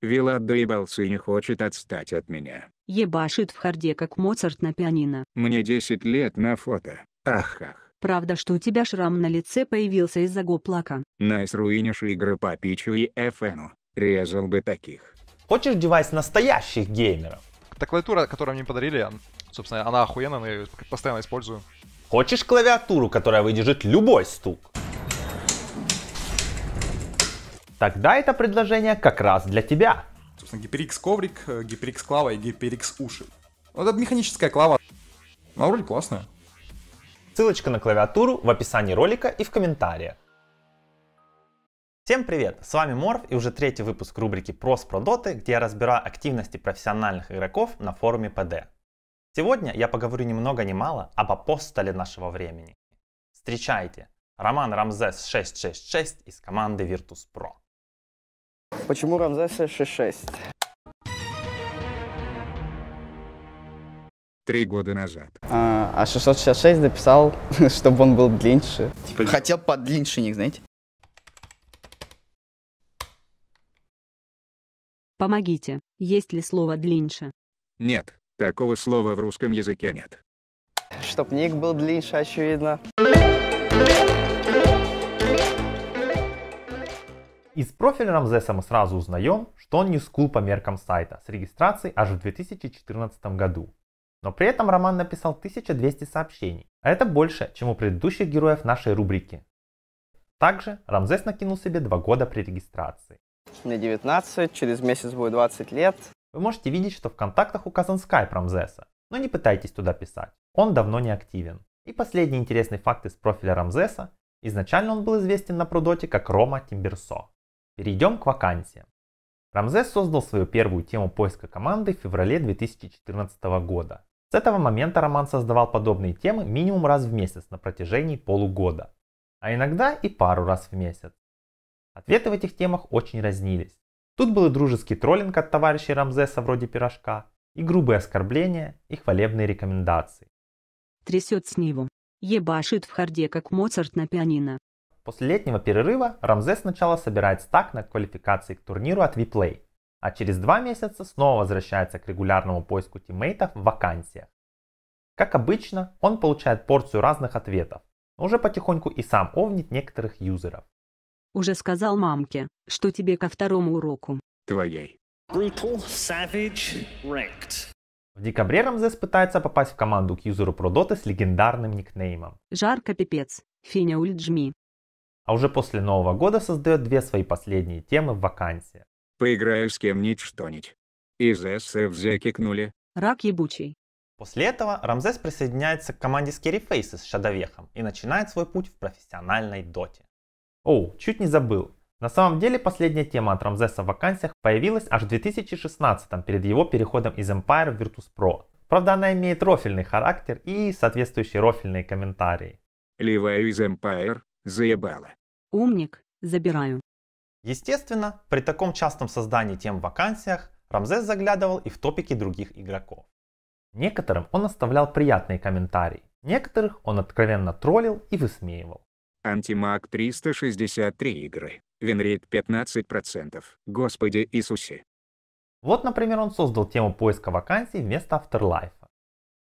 Вилат доебался и не хочет отстать от меня. Ебашит в харде как Моцарт на пианино. Мне 10 лет на фото. Ах-ах. Правда, что у тебя шрам на лице появился из-за гоплака. Найс руинишь игры по Пичу и ФНУ. Эм. Резал бы таких. Хочешь девайс настоящих геймеров? Та клавиатура, которую мне подарили, собственно, она охуенная, но я ее постоянно использую. Хочешь клавиатуру, которая выдержит любой стук? тогда это предложение как раз для тебя. Собственно, GPRX коврик, GPRX э, клава и GPRX уши. Вот ну, это механическая клава. Она вроде классная. Ссылочка на клавиатуру в описании ролика и в комментариях. Всем привет, с вами Морф и уже третий выпуск рубрики «Прос про доты», где я разбираю активности профессиональных игроков на форуме ПД. Сегодня я поговорю ни много ни мало об апостоле нашего времени. Встречайте, Роман Рамзес 666 из команды Virtus.pro. Почему Рамзеса Ш6? Три года назад. А, а 666 написал, чтобы он был длиннее. Типа... Хотел подлиннее, знаете? Помогите, есть ли слово длиннее? Нет, такого слова в русском языке нет. Чтоб ник был длиннее, очевидно. Из профиля Рамзеса мы сразу узнаем, что он не скул по меркам сайта с регистрацией аж в 2014 году. Но при этом Роман написал 1200 сообщений, а это больше, чем у предыдущих героев нашей рубрики. Также Рамзес накинул себе два года при регистрации. Мне 19, через месяц будет 20 лет. Вы можете видеть, что в контактах указан скайп Рамзеса, но не пытайтесь туда писать, он давно не активен. И последний интересный факт из профиля Рамзеса. Изначально он был известен на Прудоте как Рома Тимберсо. Перейдем к вакансиям. Рамзес создал свою первую тему поиска команды в феврале 2014 года. С этого момента Роман создавал подобные темы минимум раз в месяц на протяжении полугода, а иногда и пару раз в месяц. Ответы в этих темах очень разнились. Тут был и дружеский троллинг от товарищей Рамзеса вроде пирожка, и грубые оскорбления, и хвалебные рекомендации. Трясет с него. Ебашит в харде, как Моцарт на пианино. После летнего перерыва Рамзес сначала собирает стак на квалификации к турниру от Виплей, а через два месяца снова возвращается к регулярному поиску тиммейтов в вакансиях. Как обычно, он получает порцию разных ответов, но уже потихоньку и сам овнит некоторых юзеров. Уже сказал мамке, что тебе ко второму уроку. Твоей. Brutal, savage, ranked. В декабре Рамзес пытается попасть в команду к юзеру Продоты с легендарным никнеймом. Жарко пипец. Финя ульджми а уже после Нового года создает две свои последние темы в вакансии. Поиграю с кем-нибудь что-нибудь. Из SF кикнули. Рак ебучий. После этого Рамзес присоединяется к команде Scary Faces с Шадовехом и начинает свой путь в профессиональной доте. О, чуть не забыл. На самом деле последняя тема от Рамзеса в вакансиях появилась аж в 2016 перед его переходом из Empire в Virtus.pro. Правда, она имеет рофильный характер и соответствующие рофильные комментарии. Левая из Empire Заебало. Умник, забираю. Естественно, при таком частом создании тем в вакансиях Рамзес заглядывал и в топики других игроков. Некоторым он оставлял приятные комментарии, некоторых он откровенно троллил и высмеивал. Антимаг 363 игры. Винрейт 15%. Господи Иисусе. Вот, например, он создал тему поиска вакансий вместо Afterlife.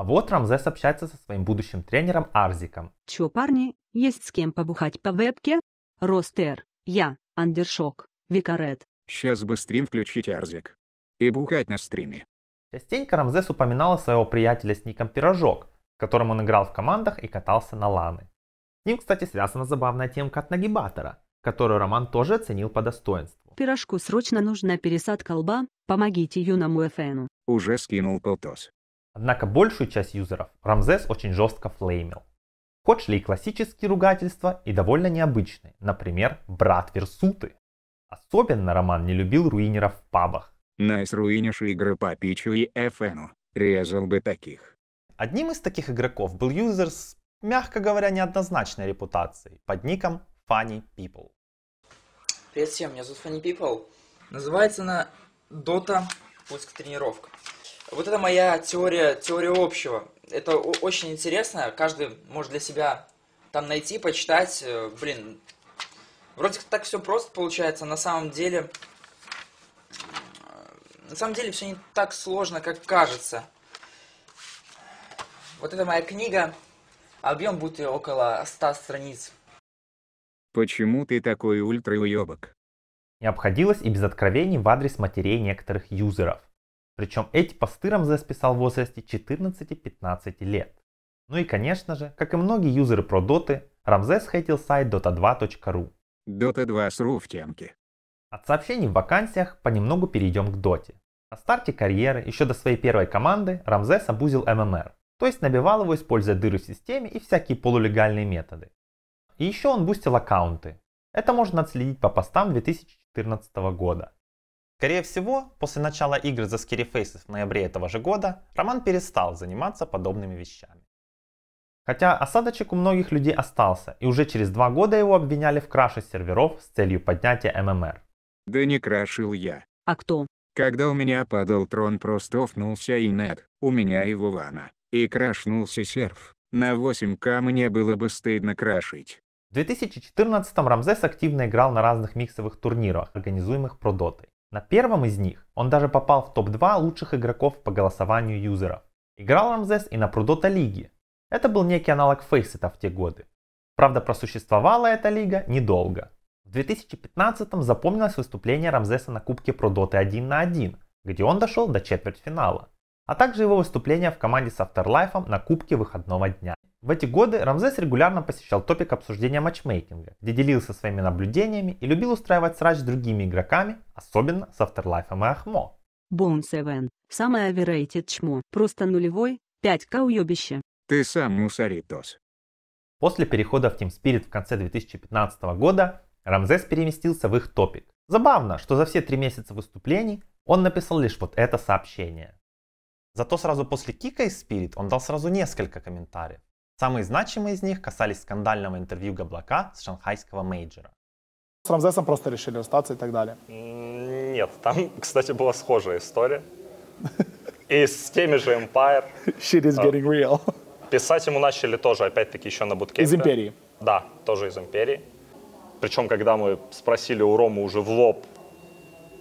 А вот Рамзес общается со своим будущим тренером Арзиком. Чё, парни, есть с кем побухать по вебке? Ростер, я, Андершок, Викарет. Сейчас бы стрим включить, Арзик. И бухать на стриме. Частенько Рамзес упоминала своего приятеля с ником Пирожок, которым он играл в командах и катался на ланы. С ним, кстати, связана забавная темка от нагибатора, которую Роман тоже оценил по достоинству. Пирожку срочно нужна пересадка лба, помогите юному Эфену. Уже скинул полтос. Однако большую часть юзеров Рамзес очень жестко флеймил. Хоть шли и классические ругательства, и довольно необычные, например, брат Версуты. Особенно Роман не любил руинеров в пабах. Найс руинишь игры по Пичу и ФНу, резал бы таких. Одним из таких игроков был юзер с, мягко говоря, неоднозначной репутацией под ником Funny People. Привет всем, меня зовут Funny People. Называется она Dota Пуск тренировка. Вот это моя теория, теория общего. Это очень интересно. Каждый может для себя там найти, почитать. Э, блин, вроде так все просто получается. На самом деле, э, на самом деле все не так сложно, как кажется. Вот это моя книга. Объем будет ее около 100 страниц. Почему ты такой ультра уебок? Не обходилось и без откровений в адрес матерей некоторых юзеров. Причем эти посты Рамзес писал в возрасте 14-15 лет. Ну и конечно же, как и многие юзеры про доты, Рамзес хейтил сайт dota2.ru. Dota2.ru в темке. От сообщений в вакансиях понемногу перейдем к доте. На старте карьеры, еще до своей первой команды, Рамзес обузил ММР, то есть набивал его, используя дыры в системе и всякие полулегальные методы. И еще он бустил аккаунты. Это можно отследить по постам 2014 года. Скорее всего, после начала игр за Scary Faces в ноябре этого же года, Роман перестал заниматься подобными вещами. Хотя осадочек у многих людей остался, и уже через два года его обвиняли в краше серверов с целью поднятия ММР. Да не крашил я. А кто? Когда у меня падал трон, просто офнулся и нет, у меня и Вулана, и крашнулся серф. На 8К мне было бы стыдно крашить. В 2014 Рамзес активно играл на разных миксовых турнирах, организуемых Продотой. На первом из них он даже попал в топ-2 лучших игроков по голосованию юзеров. Играл Рамзес и на Прудота лиге. Это был некий аналог Фейсета в те годы. Правда, просуществовала эта лига недолго. В 2015 запомнилось выступление Рамзеса на Кубке Прудоты 1 на 1, где он дошел до четвертьфинала, а также его выступление в команде с Afterlife на Кубке выходного дня. В эти годы Рамзес регулярно посещал топик обсуждения матчмейкинга, где делился своими наблюдениями и любил устраивать срач с другими игроками, особенно с Afterlife и Ахмо. Bone 7. Самое overrated чмо. Просто нулевой, 5к уебище. Ты сам мусоритос. После перехода в Team Spirit в конце 2015 года Рамзес переместился в их топик. Забавно, что за все три месяца выступлений он написал лишь вот это сообщение. Зато сразу после кика из Spirit он дал сразу несколько комментариев. Самые значимые из них касались скандального интервью Габлака с шанхайского мейджора. С Рамзесом просто решили расстаться и так далее. Нет, там, кстати, была схожая история. И с теми же Empire. Shit is а. getting real. Писать ему начали тоже, опять-таки, еще на буткемпе. Из Империи. Да, тоже из Империи. Причем, когда мы спросили у Рома уже в лоб,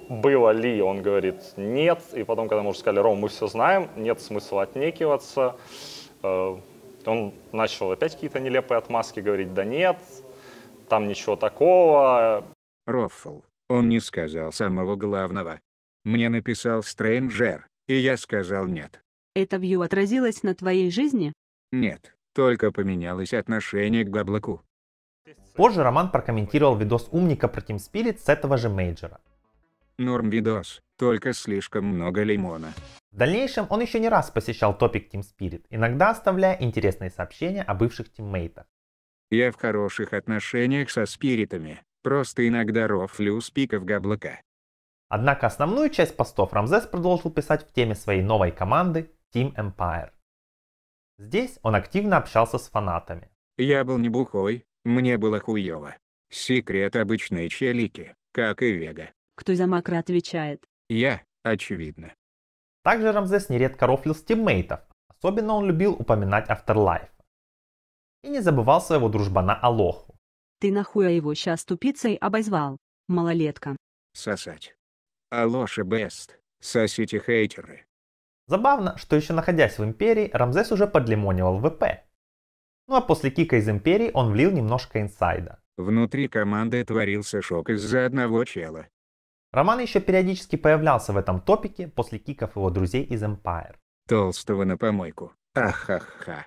было ли, он говорит нет. И потом, когда мы уже сказали, Ром, мы все знаем, нет смысла отнекиваться. Э, есть он начал опять какие-то нелепые отмазки говорить, да нет, там ничего такого. Роффл, он не сказал самого главного. Мне написал Стрэнджер, и я сказал нет. Это вью отразилось на твоей жизни? Нет, только поменялось отношение к Габлаку. Позже Роман прокомментировал видос умника про Team Spirit с этого же мейджора. Норм видос, только слишком много лимона. В дальнейшем он еще не раз посещал топик Team Spirit, иногда оставляя интересные сообщения о бывших тиммейтах. Я в хороших отношениях со спиритами, просто иногда рофлю с пиков габлака. Однако основную часть постов Рамзес продолжил писать в теме своей новой команды Team Empire. Здесь он активно общался с фанатами. Я был не бухой, мне было хуево. Секрет обычные челики, как и Вега. Кто за макро отвечает? Я, очевидно. Также Рамзес нередко рофлил с тиммейтов, особенно он любил упоминать Afterlife. И не забывал своего дружбана Алоху. Ты нахуя его сейчас тупицей обозвал, малолетка? Сосать. Алоша бест, сосите хейтеры. Забавно, что еще находясь в Империи, Рамзес уже подлимонивал ВП. Ну а после кика из Империи он влил немножко инсайда. Внутри команды творился шок из-за одного чела. Роман еще периодически появлялся в этом топике после киков его друзей из Empire. Толстого на помойку. Ахаха.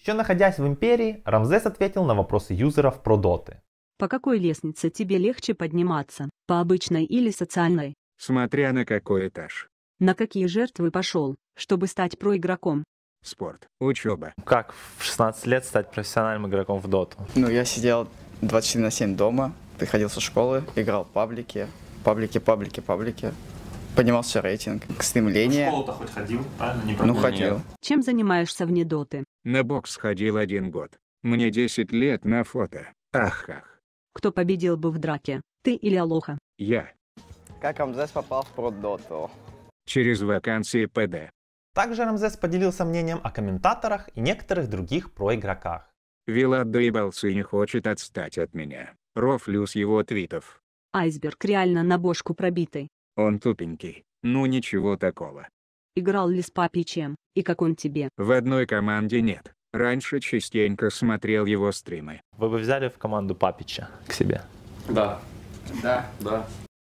Еще находясь в Империи, Рамзес ответил на вопросы юзеров про доты. По какой лестнице тебе легче подниматься? По обычной или социальной? Смотря на какой этаж. На какие жертвы пошел, чтобы стать проигроком? Спорт, учеба. Как в 16 лет стать профессиональным игроком в доту? Ну, я сидел 24 на 7 дома, приходил со школы, играл в паблике, паблики, паблики, паблики. Поднимался рейтинг, стремление. В школу-то хоть ходил, правильно? Не ну, ходил. Нет. Чем занимаешься вне доты? На бокс ходил один год. Мне 10 лет на фото. Ах-ах. Кто победил бы в драке, ты или Алоха? Я. Как Амзес попал в продоту? Через вакансии ПД. Также Рамзес поделился мнением о комментаторах и некоторых других проигроках. Вилат доебался и не хочет отстать от меня. Рофлю его твитов. Айсберг реально на бошку пробитый. Он тупенький, ну ничего такого. Играл ли с папичем, и как он тебе? В одной команде нет. Раньше частенько смотрел его стримы. Вы бы взяли в команду папича к себе? Да. Да, да.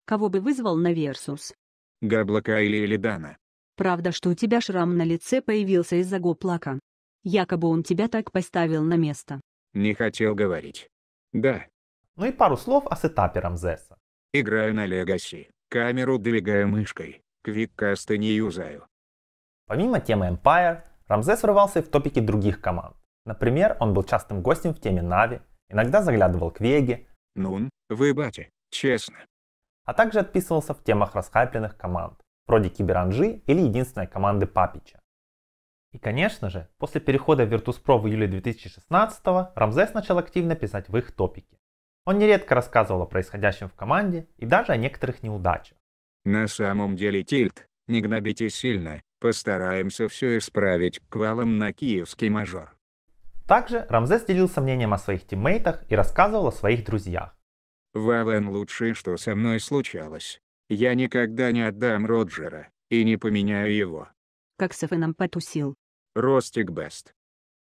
Кого бы вызвал на Версус? Габлака или Элидана. Правда, что у тебя шрам на лице появился из-за гоплака. Якобы он тебя так поставил на место. Не хотел говорить. Да, ну и пару слов о сетапером Зесса. Играю на Legacy. Камеру двигаю мышкой. Квиккасты не юзаю. Помимо темы Empire, Рамзес врывался и в топики других команд. Например, он был частым гостем в теме Нави, иногда заглядывал к Веге. Нун, вы бати, честно. А также отписывался в темах расхайпленных команд, вроде Киберанжи или единственной команды Папича. И, конечно же, после перехода в Virtus.pro в июле 2016 Рамзес начал активно писать в их топике. Он нередко рассказывал о происходящем в команде и даже о некоторых неудачах. На самом деле тильт, не гнобите сильно, постараемся все исправить квалом на киевский мажор. Также Рамзес делился мнением о своих тиммейтах и рассказывал о своих друзьях. Вавен лучшее, что со мной случалось. Я никогда не отдам Роджера и не поменяю его. Как Сафеном потусил. Ростик Бест.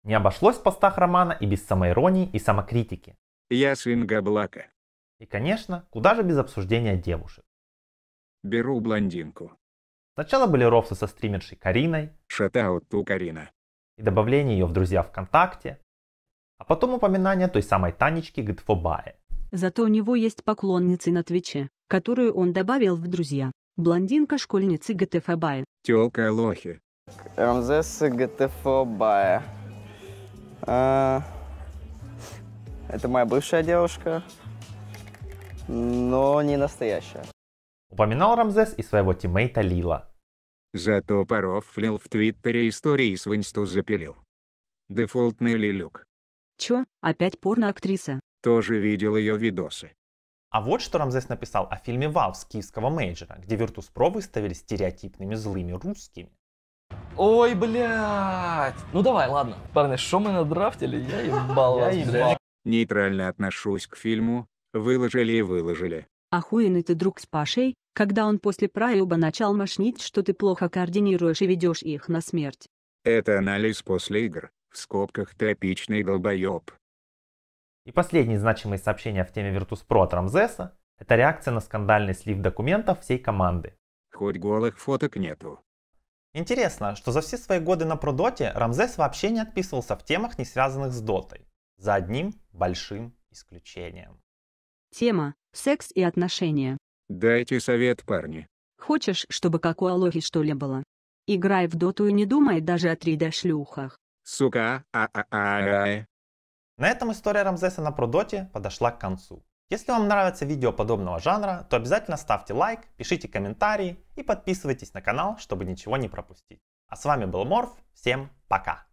Не обошлось в постах романа и без самоиронии и самокритики. Я сын Габлака. И, конечно, куда же без обсуждения девушек. Беру блондинку. Сначала были рофлы со стримершей Кариной. Шатаут ту Карина. И добавление ее в друзья ВКонтакте. А потом упоминание той самой Танечки Гитфобае. Зато у него есть поклонницы на Твиче, которую он добавил в друзья. Блондинка школьницы ГТФБАЕ. Телка Лохи. рамзесы ГТФБАЕ. А... Это моя бывшая девушка, но не настоящая. Упоминал Рамзес и своего тиммейта Лила. Зато паров флил в Твиттере истории с Винсту запилил. Дефолтный Лилюк. Чё, опять порно-актриса? Тоже видел ее видосы. А вот что Рамзес написал о фильме «Вав» с киевского менеджера, где Virtus.pro выставили стереотипными злыми русскими. Ой, блядь! Ну давай, ладно. Парни, что мы надрафтили? Я ебал вас, блядь. Нейтрально отношусь к фильму, выложили и выложили. Охуенный ты друг с Пашей, когда он после проеба начал мошнить, что ты плохо координируешь и ведешь их на смерть. Это анализ после игр, в скобках топичный долбоеб. И последнее значимое сообщение в теме Virtus.pro от Рамзеса – это реакция на скандальный слив документов всей команды. Хоть голых фоток нету. Интересно, что за все свои годы на Продоте Рамзес вообще не отписывался в темах, не связанных с Дотой. За одним большим исключением. Тема «Секс и отношения». Дайте совет, парни. Хочешь, чтобы как у Алохи что ли было? Играй в доту и не думай даже о 3D-шлюхах. Сука, а а, а а а а На этом история Рамзесена про доте подошла к концу. Если вам нравится видео подобного жанра, то обязательно ставьте лайк, пишите комментарии и подписывайтесь на канал, чтобы ничего не пропустить. А с вами был Морф, всем пока!